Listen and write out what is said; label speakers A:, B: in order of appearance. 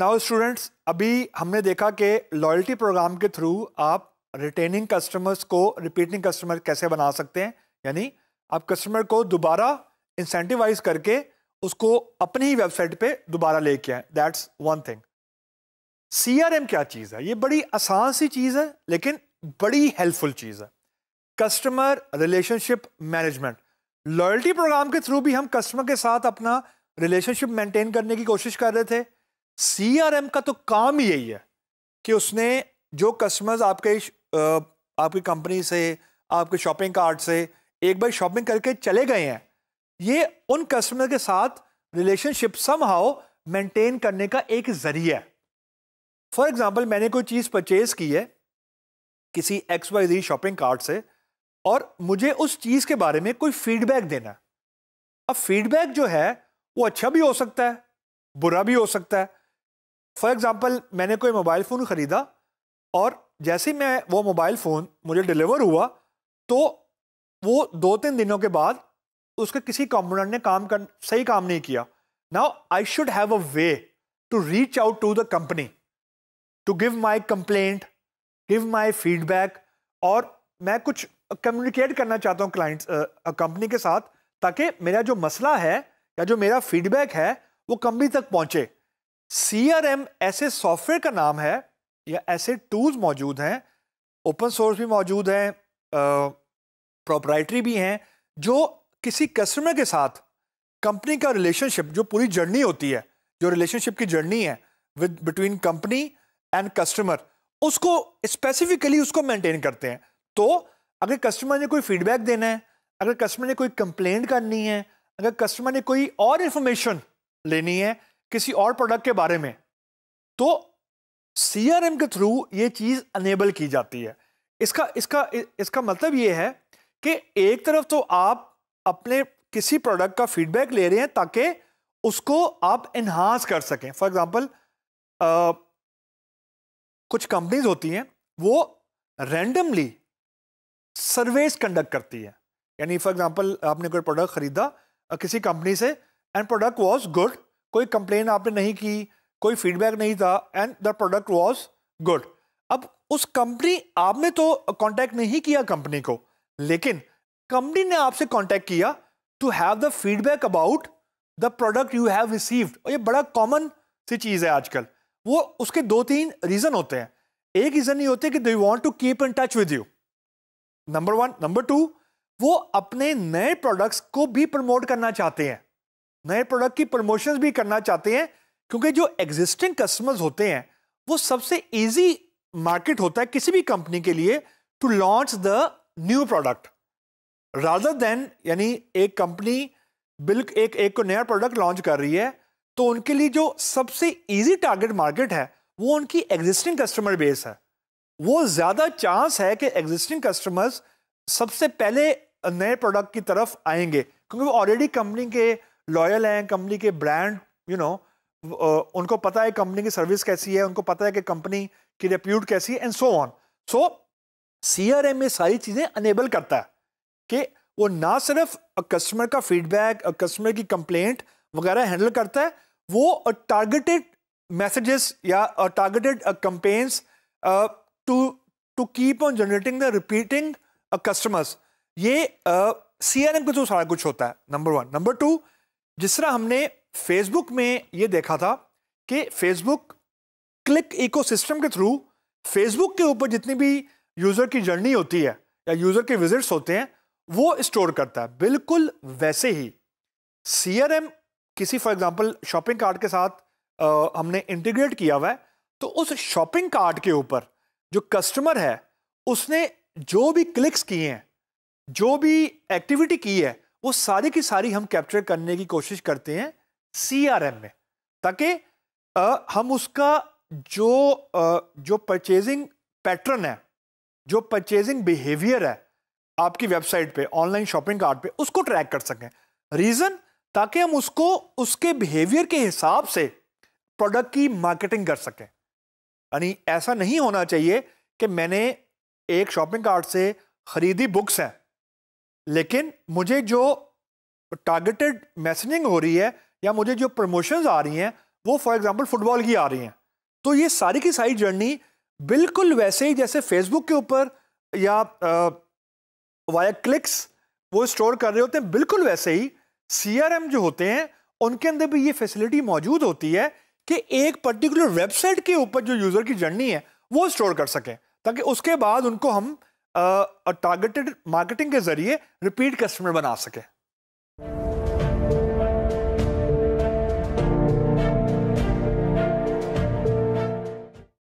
A: now students अभी हमने देखा कि लॉयल्टी प्रोग्राम के थ्रू आप रिटेनिंग कस्टमर्स को रिपीटिंग कस्टमर कैसे बना सकते हैं यानी आप कस्टमर को दोबारा इंसेंटिवाइज करके उसको अपनी ही वेबसाइट पे दोबारा लेके आए दैट्स वन थिंग सीआरएम क्या चीज़ है ये बड़ी आसान सी चीज़ है लेकिन बड़ी हेल्पफुल चीज़ है customer relationship management loyalty programme के थ्रू भी हम कस्टमर के साथ अपना रिलेशनशिप मेंटेन करने की कोशिश कर रहे थे सीआरएम का तो काम ही यही है कि उसने जो कस्टमर्स आपके आपकी कंपनी से आपके शॉपिंग कार्ट से एक बार शॉपिंग करके चले गए हैं ये उन कस्टमर के साथ रिलेशनशिप सम हाउ मेंटेन करने का एक जरिया है फॉर एग्जाम्पल मैंने कोई चीज़ परचेज की है किसी X Y Z shopping cart से और मुझे उस चीज़ के बारे में कोई फीडबैक देना अब फीडबैक जो है वो अच्छा भी हो सकता है बुरा भी हो सकता है फॉर एग्ज़ाम्पल मैंने कोई मोबाइल फ़ोन ख़रीदा और जैसे ही मैं वो मोबाइल फ़ोन मुझे डिलीवर हुआ तो वो दो तीन दिनों के बाद उसके किसी कंपोनेंट ने काम कर सही काम नहीं किया now I should have a way to reach out to the company to give my complaint give my feedback और मैं कुछ कम्युनिकेट करना चाहता हूँ क्लाइंट्स कंपनी के साथ ताकि मेरा जो मसला है या जो मेरा फीडबैक है वो कंपनी तक पहुँचे सीआरएम ऐसे सॉफ्टवेयर का नाम है या ऐसे टूल्स मौजूद हैं ओपन सोर्स भी मौजूद हैं प्रोपराइटरी भी हैं जो किसी कस्टमर के साथ कंपनी का रिलेशनशिप जो पूरी जर्नी होती है जो रिलेशनशिप की जर्नी है with between company and customer उसको स्पेसिफिकली उसको मेंटेन करते हैं तो अगर कस्टमर ने कोई फीडबैक देना है अगर कस्टमर ने कोई कंप्लेंट करनी है अगर कस्टमर ने कोई और इन्फॉर्मेशन लेनी है किसी और प्रोडक्ट के बारे में तो सीआरएम के थ्रू ये चीज अनेबल की जाती है इसका इसका इसका मतलब ये है कि एक तरफ तो आप अपने किसी प्रोडक्ट का फीडबैक ले रहे हैं ताकि उसको आप इन्हांस कर सकें फॉर एग्जांपल कुछ कंपनीज होती हैं वो रैंडमली सर्वेस कंडक्ट करती है यानी फॉर एग्जांपल आपने कोई प्रोडक्ट खरीदा किसी कंपनी से एंड प्रोडक्ट वाज गुड कोई कंप्लेन आपने नहीं की कोई फीडबैक नहीं था and the product was good अब उस कंपनी आपने तो कॉन्टैक्ट नहीं किया कंपनी को लेकिन कंपनी ने आपसे कॉन्टैक्ट किया to have the feedback about the product you have received और ये बड़ा कॉमन सी चीज़ है आजकल वो उसके दो तीन रीज़न होते हैं एक रीज़न ये होते हैं कि they want to keep in touch with you number one number two वो अपने नए प्रोडक्ट्स को भी प्रमोट करना चाहते हैं नए प्रोडक्ट की प्रमोशन भी करना चाहते हैं क्योंकि जो एग्जिस्टिंग कस्टमर्स होते हैं वो सबसे ईजी मार्केट होता है किसी भी कंपनी के लिए to launch the new product rather than यानी एक कंपनी बिल्क एक एक को नया प्रोडक्ट लॉन्च कर रही है तो उनके लिए जो सबसे इजी टारगेट मार्केट है वो उनकी एग्जिस्टिंग कस्टमर बेस है वो ज़्यादा चांस है कि एग्जिस्टिंग कस्टमर्स सबसे पहले नए प्रोडक्ट की तरफ आएंगे क्योंकि वो ऑलरेडी कंपनी के लॉयल हैं कंपनी के ब्रांड यू नो उनको पता है कंपनी की सर्विस कैसी है उनको पता है कि कंपनी की रेप्यूट कैसी है and so on so C R M ये सारी चीज़ें अनेबल करता है कि वो ना सिर्फ कस्टमर का फीडबैक कस्टमर की कंप्लेंट वगैरह हैंडल करता है वो टारगेटेड मैसेजेस या targeted campaigns to to keep on generating the repeating customers ये सी आर एम के थ्रू सारा कुछ होता है नंबर वन नंबर टू जिस तरह हमने फेसबुक में ये देखा था कि फेसबुक क्लिक इकोसिस्टम के थ्रू फेसबुक के ऊपर जितनी भी यूज़र की जर्नी होती है या यूज़र के विजिट्स होते हैं वो स्टोर करता है बिल्कुल वैसे ही सी किसी फॉर एग्जांपल शॉपिंग कार्ड के साथ आ, हमने इंटीग्रेट किया हुआ है तो उस शॉपिंग कार्ट के ऊपर जो कस्टमर है उसने जो भी क्लिक्स किए हैं जो भी एक्टिविटी की है वो सारी की सारी हम कैप्चर करने की कोशिश करते हैं एम में ताकि हम उसका जो आ, जो परचेजिंग पैटर्न है जो परचेजिंग बिहेवियर है आपकी वेबसाइट पे ऑनलाइन शॉपिंग कार्ट पे उसको ट्रैक कर सकें रीज़न ताकि हम उसको उसके बिहेवियर के हिसाब से प्रोडक्ट की मार्केटिंग कर सकें यानी ऐसा नहीं होना चाहिए कि मैंने एक शॉपिंग कार्ट से ख़रीदी बुक्स हैं लेकिन मुझे जो टारगेटेड मैसेजिंग हो रही है या मुझे जो प्रमोशंस आ रही हैं वो फॉर एग्जांपल फुटबॉल की आ रही हैं तो ये सारी की सारी जर्नी बिल्कुल वैसे ही जैसे फेसबुक के ऊपर या वाया क्लिक्स वो स्टोर कर रहे होते हैं बिल्कुल वैसे ही सीआरएम जो होते हैं उनके अंदर भी ये फैसिलिटी मौजूद होती है कि एक पर्टिकुलर वेबसाइट के ऊपर जो यूज़र की जर्नी है वो स्टोर कर सकें ताकि उसके बाद उनको हम टारगेटेड मार्केटिंग के जरिए रिपीट कस्टमर बना सके